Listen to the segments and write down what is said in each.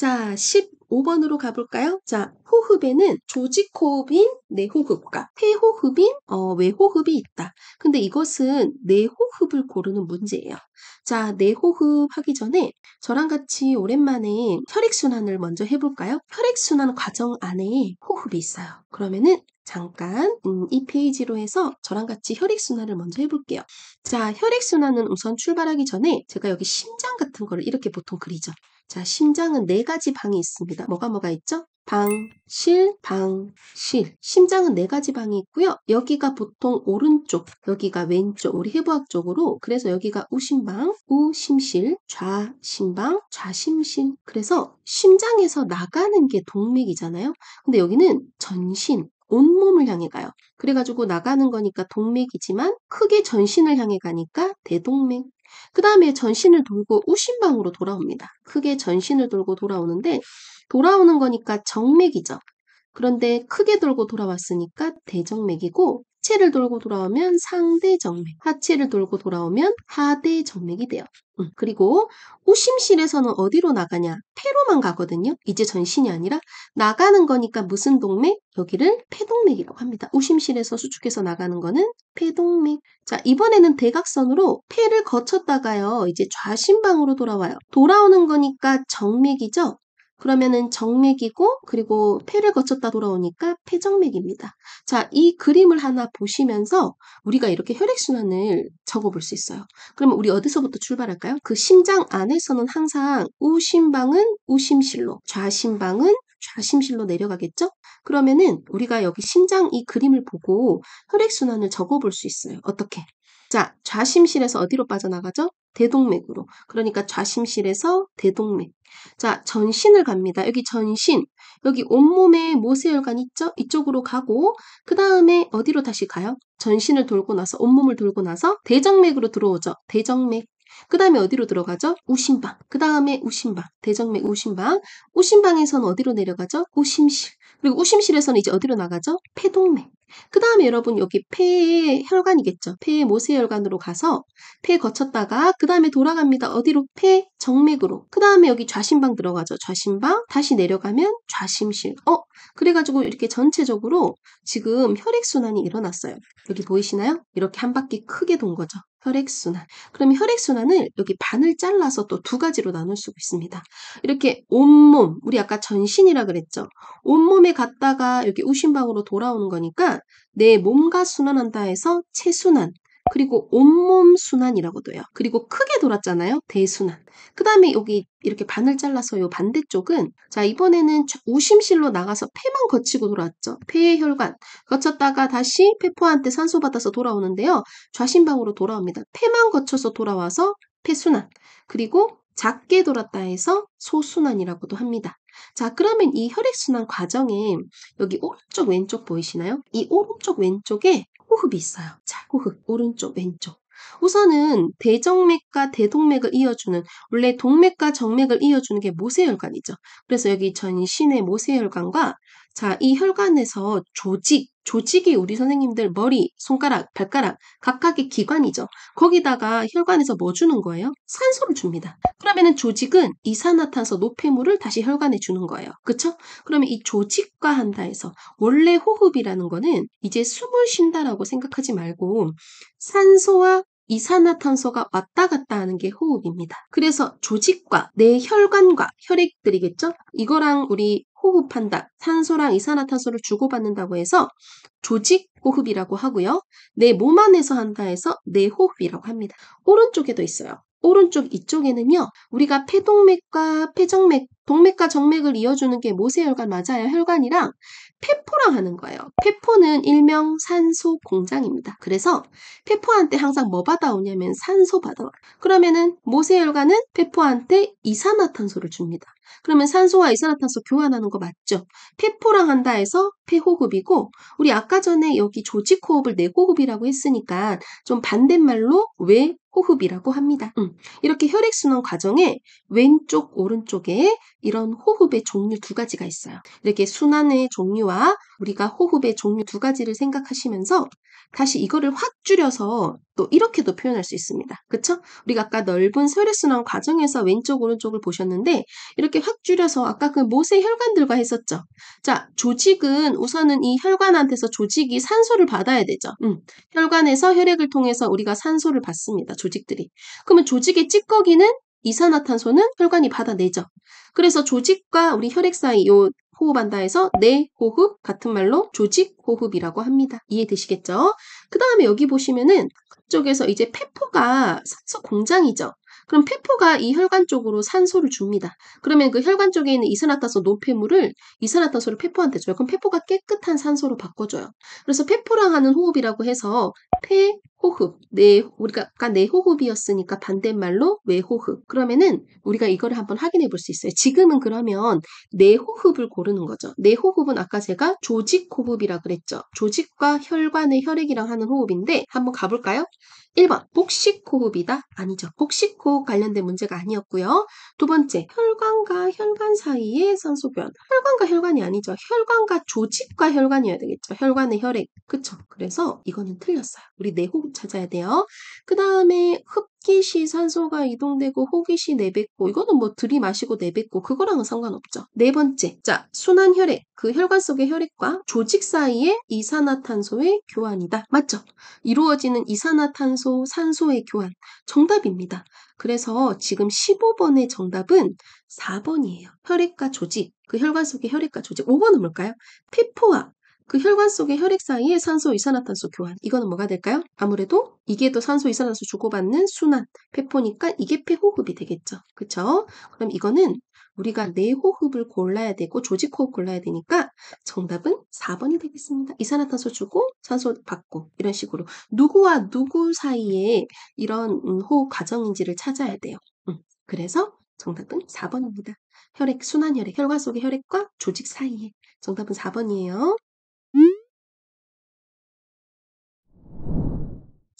자, 15번으로 가볼까요? 자, 호흡에는 조직 호흡인 내호흡과 폐호흡인 어, 외호흡이 있다. 근데 이것은 내호흡을 고르는 문제예요. 자, 내호흡 하기 전에 저랑 같이 오랜만에 혈액순환을 먼저 해볼까요? 혈액순환 과정 안에 호흡이 있어요. 그러면은 잠깐 음, 이 페이지로 해서 저랑 같이 혈액순환을 먼저 해볼게요. 자, 혈액순환은 우선 출발하기 전에 제가 여기 심장 같은 거를 이렇게 보통 그리죠. 자, 심장은 네 가지 방이 있습니다. 뭐가 뭐가 있죠? 방, 실, 방, 실. 심장은 네 가지 방이 있고요. 여기가 보통 오른쪽, 여기가 왼쪽, 우리 해부학 쪽으로. 그래서 여기가 우심방, 우심실, 좌심방, 좌심실. 그래서 심장에서 나가는 게 동맥이잖아요. 근데 여기는 전신, 온몸을 향해 가요. 그래가지고 나가는 거니까 동맥이지만 크게 전신을 향해 가니까 대동맥. 그 다음에 전신을 돌고 우신방으로 돌아옵니다. 크게 전신을 돌고 돌아오는데 돌아오는 거니까 정맥이죠. 그런데 크게 돌고 돌아왔으니까 대정맥이고 하체를 돌고 돌아오면 상대정맥, 하체를 돌고 돌아오면 하대정맥이 돼요. 음, 그리고 오심실에서는 어디로 나가냐? 폐로만 가거든요. 이제 전신이 아니라 나가는 거니까 무슨 동맥? 여기를 폐동맥이라고 합니다. 오심실에서 수축해서 나가는 거는 폐동맥. 자, 이번에는 대각선으로 폐를 거쳤다가요. 이제 좌심방으로 돌아와요. 돌아오는 거니까 정맥이죠. 그러면은 정맥이고 그리고 폐를 거쳤다 돌아오니까 폐정맥입니다. 자, 이 그림을 하나 보시면서 우리가 이렇게 혈액순환을 적어볼 수 있어요. 그러면 우리 어디서부터 출발할까요? 그 심장 안에서는 항상 우심방은 우심실로, 좌심방은 좌심실로 내려가겠죠? 그러면은 우리가 여기 심장 이 그림을 보고 혈액순환을 적어볼 수 있어요. 어떻게? 자, 좌심실에서 어디로 빠져나가죠? 대동맥으로. 그러니까 좌심실에서 대동맥. 자, 전신을 갑니다. 여기 전신. 여기 온몸에 모세혈관 있죠? 이쪽으로 가고, 그 다음에 어디로 다시 가요? 전신을 돌고 나서, 온몸을 돌고 나서 대정맥으로 들어오죠. 대정맥. 그 다음에 어디로 들어가죠? 우신방. 그 다음에 우신방. 대정맥 우신방. 우신방에서는 어디로 내려가죠? 우심실. 그리고 우심실에서는 이제 어디로 나가죠? 폐동맥. 그 다음에 여러분 여기 폐의 혈관이겠죠. 폐의 모세혈관으로 가서 폐 거쳤다가 그 다음에 돌아갑니다. 어디로? 폐 정맥으로. 그 다음에 여기 좌심방 들어가죠. 좌심방 다시 내려가면 좌심실. 어? 그래가지고 이렇게 전체적으로 지금 혈액순환이 일어났어요. 여기 보이시나요? 이렇게 한 바퀴 크게 돈 거죠. 혈액순환. 그러면 혈액순환을 여기 반을 잘라서 또 두 가지로 나눌 수 있습니다. 이렇게 온몸, 우리 아까 전신이라 그랬죠? 온몸에 갔다가 여기 우신방으로 돌아오는 거니까 내 몸과 순환한다 해서 체순환, 그리고 온몸 순환이라고도 해요. 그리고 크게 돌았잖아요. 대순환. 그 다음에 여기 이렇게 반을 잘라서 요 반대쪽은 자 이번에는 우심실로 나가서 폐만 거치고 돌아왔죠. 폐의 혈관 거쳤다가 다시 폐포한테 산소 받아서 돌아오는데요. 좌심방으로 돌아옵니다. 폐만 거쳐서 돌아와서 폐순환 그리고 작게 돌았다 해서 소순환이라고도 합니다. 자, 그러면 이 혈액순환 과정에 여기 오른쪽 왼쪽 보이시나요? 이 오른쪽 왼쪽에 호흡이 있어요. 자, 호흡. 오른쪽, 왼쪽. 우선은 대정맥과 대동맥을 이어주는 원래 동맥과 정맥을 이어주는 게 모세혈관이죠. 그래서 여기 전신의 모세혈관과 자, 이 혈관에서 조직, 조직이 우리 선생님들 머리, 손가락, 발가락 각각의 기관이죠. 거기다가 혈관에서 뭐 주는 거예요? 산소를 줍니다. 그러면은 조직은 이산화탄소 노폐물을 다시 혈관에 주는 거예요. 그쵸? 그러면 이 조직과 한다 해서 원래 호흡이라는 거는 이제 숨을 쉰다라고 생각하지 말고 산소와 이산화탄소가 왔다 갔다 하는 게 호흡입니다. 그래서 조직과 내 혈관과 혈액들이겠죠? 이거랑 우리 호흡한다. 산소랑 이산화탄소를 주고받는다고 해서 조직 호흡이라고 하고요. 내 몸 안에서 한다 해서 내 호흡이라고 합니다. 오른쪽에도 있어요. 오른쪽 이쪽에는요, 우리가 폐동맥과 폐정맥, 동맥과 정맥을 이어주는 게 모세혈관 맞아요. 혈관이랑 폐포랑 하는 거예요. 폐포는 일명 산소 공장입니다. 그래서 폐포한테 항상 뭐 받아오냐면 산소 받아와요. 그러면은 모세혈관은 폐포한테 이산화탄소를 줍니다. 그러면 산소와 이산화탄소 교환하는 거 맞죠? 폐포랑 한다 해서 폐호흡이고 우리 아까 전에 여기 조직호흡을 내호흡이라고 했으니까 좀 반대말로 왜 호흡이라고 합니다. 음, 이렇게 혈액순환 과정에 왼쪽, 오른쪽에 이런 호흡의 종류 두 가지가 있어요. 이렇게 순환의 종류와 우리가 호흡의 종류 두 가지를 생각하시면서 다시 이거를 확 줄여서 또 이렇게도 표현할 수 있습니다. 그쵸? 우리가 아까 넓은 혈액순환 과정에서 왼쪽, 오른쪽을 보셨는데 이렇게 확 줄여서 아까 그 모세 혈관들과 했었죠. 자, 조직은 우선은 이 혈관한테서 조직이 산소를 받아야 되죠. 음, 혈관에서 혈액을 통해서 우리가 산소를 받습니다. 조직들이. 그러면 조직의 찌꺼기는 이산화탄소는 혈관이 받아내죠. 그래서 조직과 우리 혈액 사이 요 호흡한다에서 내 호흡 같은 말로 조직 호흡이라고 합니다. 이해되시겠죠? 그 다음에 여기 보시면은 그 쪽에서 이제 페포가 산소 공장이죠. 그럼 페포가 이 혈관 쪽으로 산소를 줍니다. 그러면 그 혈관 쪽에 있는 이산화탄소 노폐물을 이산화탄소를 페포한테 줘요. 그럼 페포가 깨끗한 산소로 바꿔줘요. 그래서 페포랑 하는 호흡이라고 해서 폐 호흡, 내, 우리가 내 호흡이었으니까 반대말로 외호흡. 그러면은 우리가 이걸 한번 확인해 볼 수 있어요. 지금은 그러면 내 호흡을 고르는 거죠. 내 호흡은 아까 제가 조직 호흡이라 그랬죠. 조직과 혈관의 혈액이랑 하는 호흡인데 한번 가볼까요? 1번 복식 호흡이다 아니죠. 복식 호흡 관련된 문제가 아니었고요. 두 번째 혈관과 혈관 사이의 산소변. 혈관과 혈관이 아니죠. 혈관과 조직과 혈관이어야 되겠죠. 혈관의 혈액. 그쵸? 그래서 이거는 틀렸어요. 우리 내 호흡 찾아야 돼요. 그 다음에 흡 호기시 산소가 이동되고 호기시 내뱉고 이거는 뭐 들이마시고 내뱉고 그거랑은 상관없죠. 네 번째. 자, 순환 혈액. 그 혈관 속의 혈액과 조직 사이의 이산화탄소의 교환이다. 맞죠? 이루어지는 이산화탄소, 산소의 교환. 정답입니다. 그래서 지금 15번의 정답은 4번이에요. 혈액과 조직. 그 혈관 속의 혈액과 조직. 5번은 뭘까요? 피포와 그 혈관 속의 혈액 사이에 산소 이산화탄소 교환 이거는 뭐가 될까요? 아무래도 이게 또 산소 이산화탄소 주고받는 순환 폐포니까 이게 폐호흡이 되겠죠. 그쵸? 그럼 이거는 우리가 내 호흡을 골라야 되고 조직 호흡 골라야 되니까 정답은 4번이 되겠습니다. 이산화탄소 주고 산소 받고 이런 식으로 누구와 누구 사이에 이런 음, 호흡 과정인지를 찾아야 돼요. 음, 그래서 정답은 4번입니다. 혈액, 순환혈액, 혈관 속의 혈액과 조직 사이에. 정답은 4번이에요.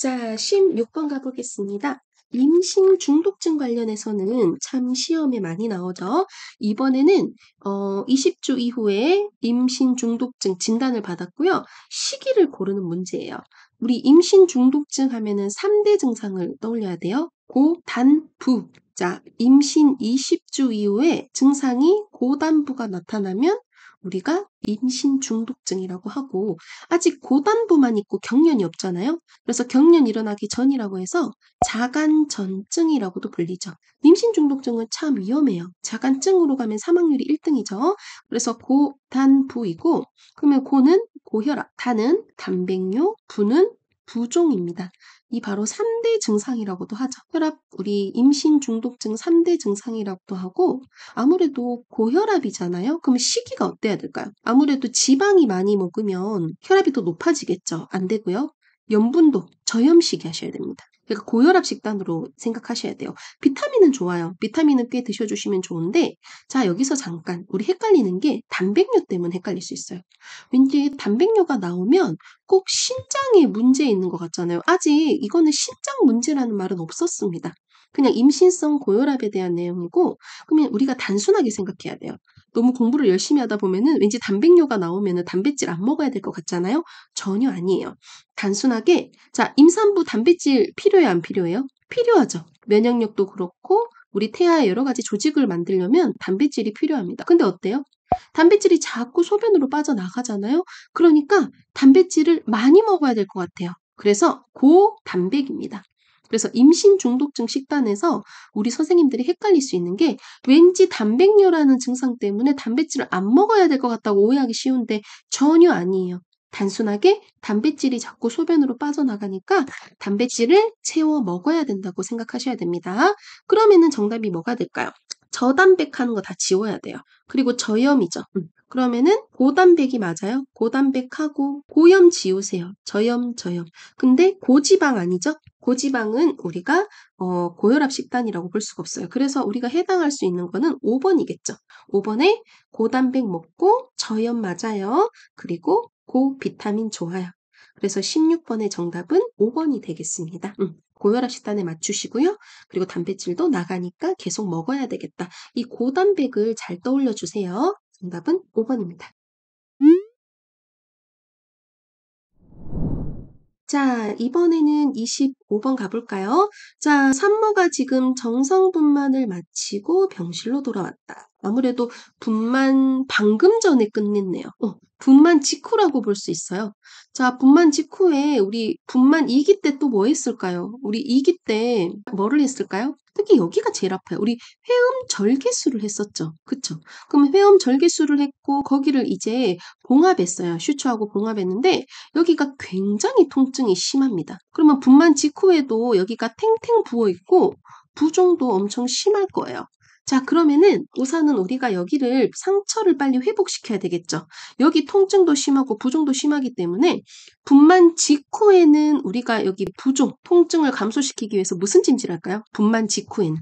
자, 16번 가보겠습니다. 임신 중독증 관련해서는 참 시험에 많이 나오죠. 이번에는 어, 20주 이후에 임신 중독증 진단을 받았고요. 시기를 고르는 문제예요. 우리 임신 중독증 하면은 3대 증상을 떠올려야 돼요. 고, 단, 부. 자, 임신 20주 이후에 증상이 고단부가 나타나면 우리가 임신 중독증이라고 하고 아직 고단부만 있고 경련이 없잖아요. 그래서 경련 일어나기 전이라고 해서 자간전증이라고도 불리죠. 임신 중독증은 참 위험해요. 자간증으로 가면 사망률이 1등이죠. 그래서 고단부이고 그러면 고는 고혈압, 단은 단백뇨, 부는 부종입니다. 이 바로 3대 증상이라고도 하죠. 혈압, 우리 임신 중독증 3대 증상이라고도 하고, 아무래도 고혈압이잖아요? 그럼 시기가 어때야 될까요? 아무래도 지방이 많이 먹으면 혈압이 더 높아지겠죠? 안 되고요. 염분도 저염식 이 하셔야 됩니다. 그러니까 고혈압 식단으로 생각하셔야 돼요. 비타민 비타민은 좋아요. 비타민은 꽤 드셔주시면 좋은데, 자, 여기서 잠깐, 우리 헷갈리는 게 단백류 때문에 헷갈릴 수 있어요. 왠지 단백류가 나오면 꼭 신장에 문제 있는 것 같잖아요. 아직 이거는 신장 문제라는 말은 없었습니다. 그냥 임신성 고혈압에 대한 내용이고, 그러면 우리가 단순하게 생각해야 돼요. 너무 공부를 열심히 하다 보면은 왠지 단백뇨가 나오면은 단백질 안 먹어야 될 것 같잖아요? 전혀 아니에요. 단순하게, 자, 임산부 단백질 필요해요, 안 필요해요? 필요하죠. 면역력도 그렇고 우리 태아의 여러 가지 조직을 만들려면 단백질이 필요합니다. 근데 어때요? 단백질이 자꾸 소변으로 빠져나가잖아요. 그러니까 단백질을 많이 먹어야 될 것 같아요. 그래서 고단백입니다. 그래서 임신 중독증 식단에서 우리 선생님들이 헷갈릴 수 있는 게 왠지 단백뇨라는 증상 때문에 단백질을 안 먹어야 될 것 같다고 오해하기 쉬운데 전혀 아니에요. 단순하게 단백질이 자꾸 소변으로 빠져나가니까 단백질을 채워 먹어야 된다고 생각하셔야 됩니다. 그러면은 정답이 뭐가 될까요? 저단백하는 거 다 지워야 돼요. 그리고 저염이죠. 음. 그러면은 고단백이 맞아요. 고단백하고 고염 지우세요. 저염 저염. 근데 고지방 아니죠? 고지방은 우리가 어, 고혈압 식단이라고 볼 수가 없어요. 그래서 우리가 해당할 수 있는 거는 5번이겠죠. 5번에 고단백 먹고 저염 맞아요. 그리고 고 비타민 좋아요. 그래서 16번의 정답은 5번이 되겠습니다. 음, 고혈압 식단에 맞추시고요. 그리고 단백질도 나가니까 계속 먹어야 되겠다. 이 고단백을 잘 떠올려 주세요. 정답은 5번입니다. 자, 이번에는 25번 가볼까요? 자, 산모가 지금 정상분만을 마치고 병실로 돌아왔다. 아무래도 분만 방금 전에 끝냈네요. 어, 분만 직후라고 볼 수 있어요. 자, 분만 직후에 우리 분만 2기 때 또 뭐 했을까요? 우리 2기 때 뭐를 했을까요? 특히 여기가 제일 아파요. 우리 회음 절개수를 했었죠. 그쵸? 그럼 회음 절개수를 했고 거기를 이제 봉합했어요. 슈츠하고 봉합했는데 여기가 굉장히 통증이 심합니다. 그러면 분만 직후에도 여기가 탱탱 부어있고 부종도 엄청 심할 거예요. 자, 그러면은 우선은 우리가 여기를 상처를 빨리 회복시켜야 되겠죠. 여기 통증도 심하고 부종도 심하기 때문에 분만 직후에는 우리가 여기 부종, 통증을 감소시키기 위해서 무슨 찜질할까요? 분만 직후에는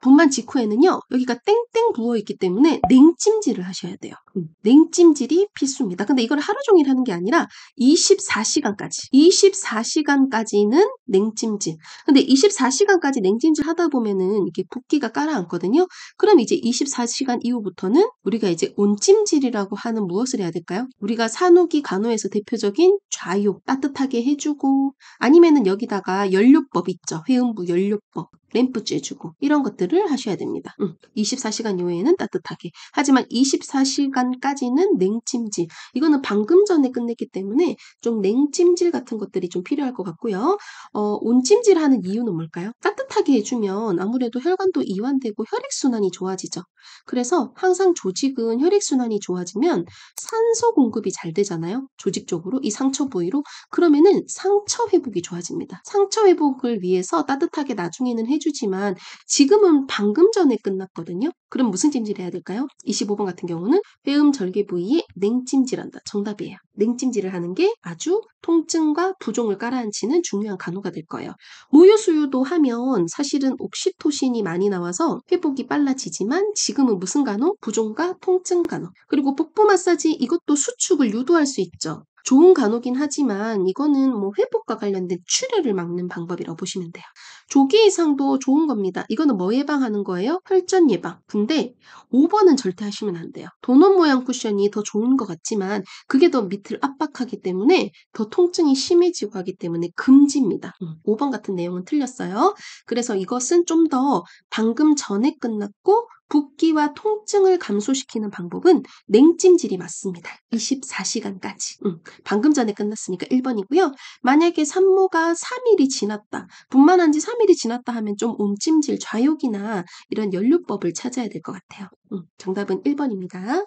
분만 직후에는요. 여기가 땡땡 부어 있기 때문에 냉찜질을 하셔야 돼요. 음, 냉찜질이 필수입니다. 근데 이걸 하루 종일 하는 게 아니라 24시간까지. 24시간까지는 냉찜질. 근데 24시간까지 냉찜질 하다 보면은 이게 붓기가 깔아앉거든요. 그럼 이제 24시간 이후부터는 우리가 이제 온찜질이라고 하는 무엇을 해야 될까요? 우리가 산후기 간호에서 대표적인 좌욕 따뜻하게 해주고 아니면은 여기다가 연료법 있죠. 회음부 연료법. 램프 쬐주고 이런 것들을 하셔야 됩니다. 음, 24시간 이후에는 따뜻하게 하지만 24시간까지는 냉찜질 이거는 방금 전에 끝냈기 때문에 좀 냉찜질 같은 것들이 좀 필요할 것 같고요. 어, 온찜질 하는 이유는 뭘까요? 따뜻하게 해주면 아무래도 혈관도 이완되고 혈액순환이 좋아지죠. 그래서 항상 조직은 혈액순환이 좋아지면 산소 공급이 잘 되잖아요. 조직 적으로이 상처 부위로 그러면은 상처 회복이 좋아집니다. 상처 회복을 위해서 따뜻하게 나중에는 해 해주지만 지금은 방금 전에 끝났거든요. 그럼 무슨 찜질 해야 될까요? 25번 같은 경우는 회음 절개 부위에 냉찜질한다. 정답이에요. 냉찜질을 하는 게 아주 통증과 부종을 가라앉히는 중요한 간호가 될 거예요. 모유 수유도 하면 사실은 옥시토신이 많이 나와서 회복이 빨라지지만 지금은 무슨 간호? 부종과 통증 간호. 그리고 복부 마사지 이것도 수축을 유도할 수 있죠. 좋은 간호긴 하지만 이거는 뭐 회복과 관련된 출혈을 막는 방법이라고 보시면 돼요. 조기 이상도 좋은 겁니다. 이거는 뭐 예방하는 거예요? 혈전 예방. 근데 5번은 절대 하시면 안 돼요. 도넛 모양 쿠션이 더 좋은 것 같지만 그게 더 밑을 압박하기 때문에 더 통증이 심해지고 하기 때문에 금지입니다. 5번 음, 같은 내용은 틀렸어요. 그래서 이것은 좀 더 방금 전에 끝났고 붓기와 통증을 감소시키는 방법은 냉찜질이 맞습니다. 24시간까지. 음, 방금 전에 끝났으니까 1번이고요. 만약에 산모가 3일이 지났다. 분만한 지 3일이 지났다 하면 좀 온찜질 좌욕이나 이런 연료법을 찾아야 될 것 같아요. 음, 정답은 1번입니다.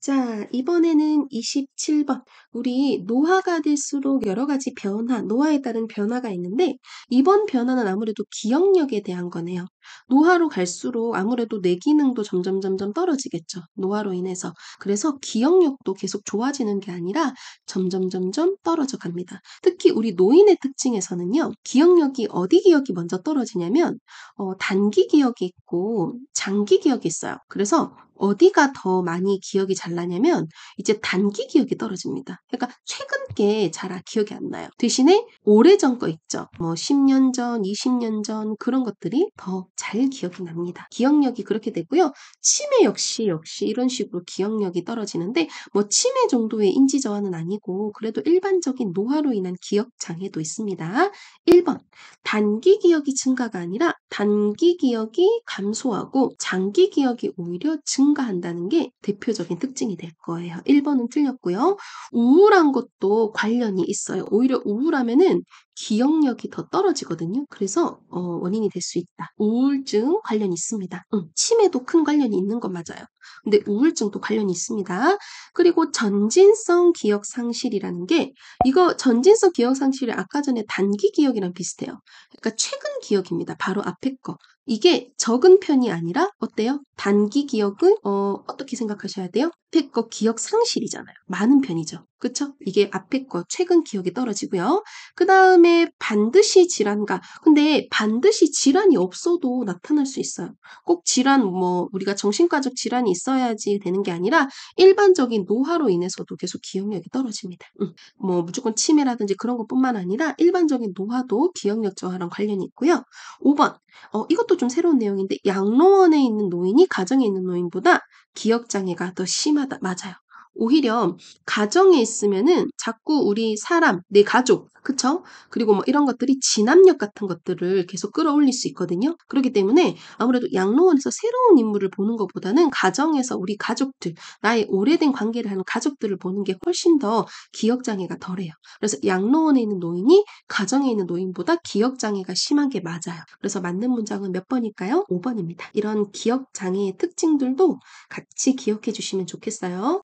자, 이번에는 27번. 우리 노화가 될수록 여러 가지 변화, 노화에 따른 변화가 있는데, 이번 변화는 아무래도 기억력에 대한 거네요. 노화로 갈수록 아무래도 뇌 기능도 점점 점점 떨어지겠죠. 노화로 인해서. 그래서 기억력도 계속 좋아지는 게 아니라 점점 점점 떨어져 갑니다. 특히 우리 노인의 특징에서는요. 기억력이 어디 기억이 먼저 떨어지냐면 어, 단기 기억이 있고 장기 기억이 있어요. 그래서 어디가 더 많이 기억이 잘 나냐면 이제 단기 기억이 떨어집니다. 그러니까 최근 게잘 아, 기억이 안 나요. 대신에 오래전 거 있죠. 뭐 10년 전, 20년 전 그런 것들이 더잘 기억이 납니다. 기억력이 그렇게 되고요. 치매 역시 역시 이런 식으로 기억력이 떨어지는데 뭐 치매 정도의 인지 저하는 아니고 그래도 일반적인 노화로 인한 기억 장애도 있습니다. 1번 단기 기억이 증가가 아니라 단기 기억이 감소하고 장기 기억이 오히려 증가한다는 게 대표적인 특징이 될 거예요. 1번은 틀렸고요. 우울한 것도 관련이 있어요. 오히려 우울하면은 기억력이 더 떨어지거든요. 그래서 어, 원인이 될 수 있다. 우울 우울증 관련이 있습니다. 응, 치매도 큰 관련이 있는 건 맞아요. 근데 우울증도 관련이 있습니다. 그리고 전진성 기억 상실이라는 게 이거 전진성 기억 상실이 아까 전에 단기 기억이랑 비슷해요. 그러니까 최근 기억입니다. 바로 앞에 거. 이게 적은 편이 아니라 어때요? 단기 기억은 어, 어떻게 생각하셔야 돼요? 앞에 거 기억 상실이잖아요. 많은 편이죠. 그쵸? 이게 앞에 거 최근 기억이 떨어지고요. 그 다음에 반드시 질환과 근데 반드시 질환이 없어도 나타날 수 있어요. 꼭 질환 뭐 우리가 정신과적 질환이 있어야지 되는 게 아니라 일반적인 노화로 인해서도 계속 기억력이 떨어집니다. 음. 뭐 무조건 치매라든지 그런 것뿐만 아니라 일반적인 노화도 기억력 저하랑 관련이 있고요. 5번 어, 이것도 좀 새로운 내용인데 양로원에 있는 노인이 가정에 있는 노인보다 기억 장애가 더 심한 심하다. 맞아요. 오히려 가정에 있으면은 자꾸 우리 사람, 내 가족, 그쵸? 그리고 뭐 이런 것들이 진압력 같은 것들을 계속 끌어올릴 수 있거든요. 그렇기 때문에 아무래도 양로원에서 새로운 인물을 보는 것보다는 가정에서 우리 가족들, 나의 오래된 관계를 하는 가족들을 보는 게 훨씬 더 기억장애가 덜해요. 그래서 양로원에 있는 노인이 가정에 있는 노인보다 기억장애가 심한 게 맞아요. 그래서 맞는 문장은 몇 번일까요? 5번입니다. 이런 기억장애의 특징들도 같이 기억해 주시면 좋겠어요.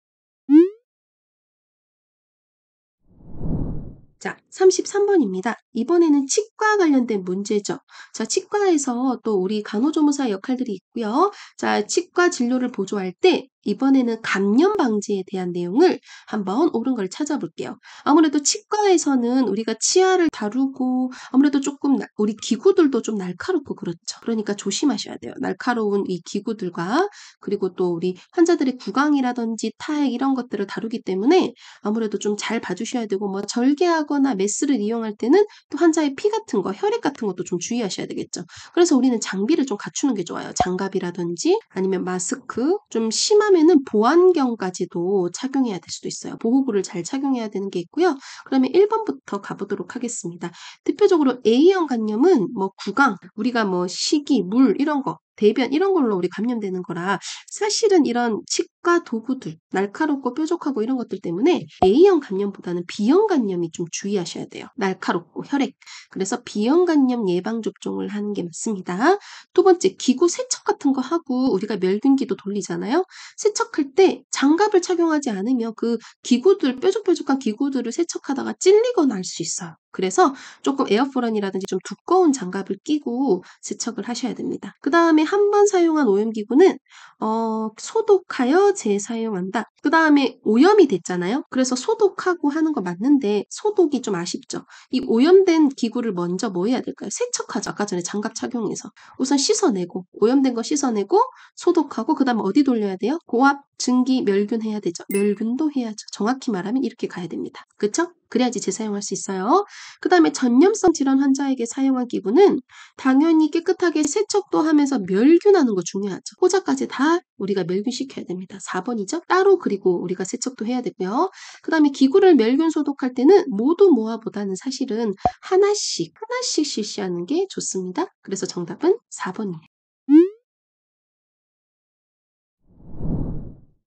자, 33번입니다. 이번에는 치과 관련된 문제죠. 자, 치과에서 또 우리 간호조무사 역할들이 있고요. 자, 치과 진료를 보조할 때 이번에는 감염 방지에 대한 내용을 한번 옳은 걸 찾아볼게요. 아무래도 치과에서는 우리가 치아를 다루고 아무래도 조금 우리 기구들도 좀 날카롭고 그렇죠. 그러니까 조심하셔야 돼요. 날카로운 이 기구들과 그리고 또 우리 환자들의 구강이라든지 타액 이런 것들을 다루기 때문에 아무래도 좀 잘 봐주셔야 되고 뭐 절개하거나 메스를 이용할 때는 또 환자의 피 같은 거, 혈액 같은 것도 좀 주의하셔야 되겠죠. 그래서 우리는 장비를 좀 갖추는 게 좋아요. 장갑이라든지 아니면 마스크 좀 심한 처음에는 보안경까지도 착용해야 될 수도 있어요. 보호구를 잘 착용해야 되는 게 있고요. 그러면 1번부터 가보도록 하겠습니다. 대표적으로 A형 간염은 뭐 구강, 우리가 뭐 식이, 물 이런 거 대변 이런 걸로 우리 감염되는 거라 사실은 이런 치, 흙과 도구들, 날카롭고 뾰족하고 이런 것들 때문에 A형 간염보다는 B형 간염이 좀 주의하셔야 돼요. 날카롭고 혈액. 그래서 B형 간염 예방 접종을 하는 게 맞습니다. 두 번째, 기구 세척 같은 거 하고 우리가 멸균기도 돌리잖아요. 세척할 때 장갑을 착용하지 않으면그 기구들, 뾰족뾰족한 기구들을 세척하다가 찔리거나 할 수 있어요. 그래서 조금 에어포런이라든지 좀 두꺼운 장갑을 끼고 세척을 하셔야 됩니다. 그 다음에 한 번 사용한 오염기구는 어, 소독하여 재사용한다. 그 다음에 오염이 됐잖아요. 그래서 소독하고 하는 거 맞는데 소독이 좀 아쉽죠. 이 오염된 기구를 먼저 뭐 해야 될까요? 세척하죠. 아까 전에 장갑 착용해서. 우선 씻어내고 오염된 거 씻어내고 소독하고 그 다음에 어디 돌려야 돼요? 고압, 증기, 멸균 해야 되죠. 멸균도 해야죠. 정확히 말하면 이렇게 가야 됩니다. 그쵸? 그래야지 재사용할 수 있어요. 그 다음에 전염성 질환 환자에게 사용한 기구는 당연히 깨끗하게 세척도 하면서 멸균하는 거 중요하죠. 호자까지다 우리가 멸균시켜야 됩니다. 4번이죠. 따로 그리고 우리가 세척도 해야 되고요. 그 다음에 기구를 멸균 소독할 때는 모두 모아보다는 사실은 하나씩 하나씩 실시하는 게 좋습니다. 그래서 정답은 4번입니다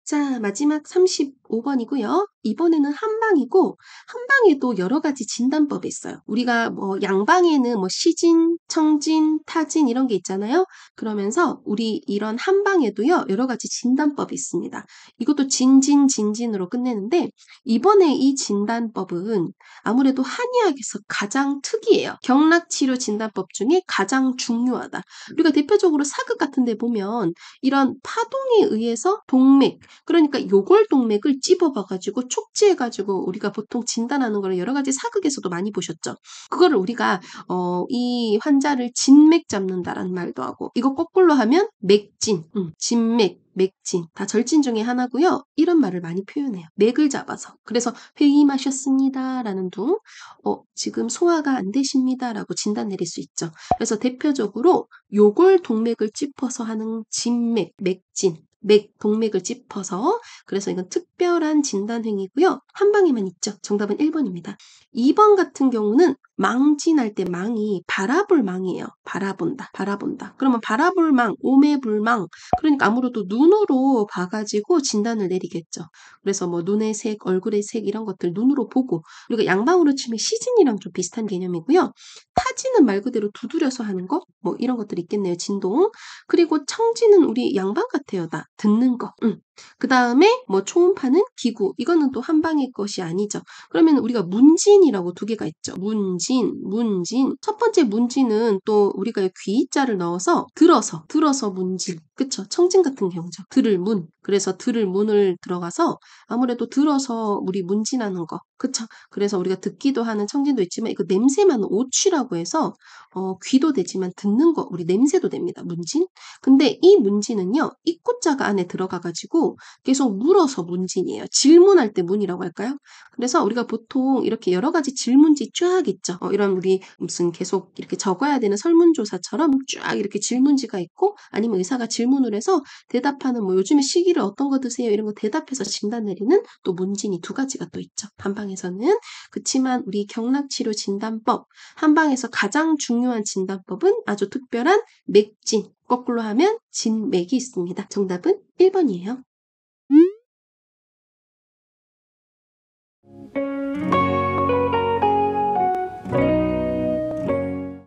자, 마지막 35 5번이고요. 이번에는 한방이고 한방에도 여러 가지 진단법이 있어요. 우리가 뭐 양방에는 뭐 시진, 청진, 타진 이런 게 있잖아요. 그러면서 우리 이런 한방에도요. 여러 가지 진단법이 있습니다. 이것도 진진 진진으로 끝내는데 이번에 이 진단법은 아무래도 한의학에서 가장 특이해요. 경락 치료 진단법 중에 가장 중요하다. 우리가 대표적으로 사극 같은 데 보면 이런 파동에 의해서 동맥 그러니까 요골 동맥을 찝어봐가지고 촉지해가지고 우리가 보통 진단하는 거를 여러 가지 사극에서도 많이 보셨죠. 그거를 우리가 어, 이 환자를 진맥 잡는다라는 말도 하고 이거 거꾸로 하면 맥진, 음, 진맥, 맥진 다 절진 중에 하나고요. 이런 말을 많이 표현해요. 맥을 잡아서 그래서 회임하셨습니다라는 둥, 어, 지금 소화가 안 되십니다라고 진단 내릴 수 있죠. 그래서 대표적으로 요골 동맥을 찝어서 하는 진맥, 맥진 맥, 동맥을 짚어서 그래서 이건 특별한 진단 행위고요. 한 방에만 있죠. 정답은 1번입니다. 2번 같은 경우는 망진할 때 망이 바라볼 망이에요. 바라본다, 바라본다. 그러면 바라볼 망, 오매불망. 그러니까 아무래도 눈으로 봐가지고 진단을 내리겠죠. 그래서 뭐 눈의 색, 얼굴의 색 이런 것들 눈으로 보고 그리고 양방으로 치면 시즌이랑 좀 비슷한 개념이고요. 파지는 말 그대로 두드려서 하는 거, 뭐 이런 것들이 있겠네요. 진동. 그리고 청지는 우리 양반 같아요. 나 듣는 거. 응. 그 다음에 뭐 초음파는 기구. 이거는 또 한방의 것이 아니죠. 그러면 우리가 문진이라고 두 개가 있죠. 문진, 문진. 첫 번째 문진은 또 우리가 귀자를 넣어서 들어서, 들어서 문진. 그쵸? 청진 같은 경우죠. 들을 문. 그래서 들을 문을 들어가서 아무래도 들어서 우리 문진하는 거. 그쵸? 그래서 우리가 듣기도 하는 청진도 있지만 이거 냄새만 오취라고 해서 어, 귀도 되지만 듣는 거 우리 냄새도 됩니다. 문진. 근데 이 문진은요. 입구자가 안에 들어가가지고 계속 물어서 문진이에요. 질문할 때 문이라고 할까요? 그래서 우리가 보통 이렇게 여러 가지 질문지 쫙 있죠. 어, 이런 우리 무슨 계속 이렇게 적어야 되는 설문조사처럼 쫙 이렇게 질문지가 있고 아니면 의사가 질문을 해서 대답하는 뭐 요즘에 시기를 어떤 거 드세요 이런 거 대답해서 진단 내리는 또 문진이 두 가지가 또 있죠. 한방에서는 그치만 우리 경락치료 진단법 한방에서 가장 중요한 진단법은 아주 특별한 맥진 거꾸로 하면 진맥이 있습니다. 정답은 1번이에요.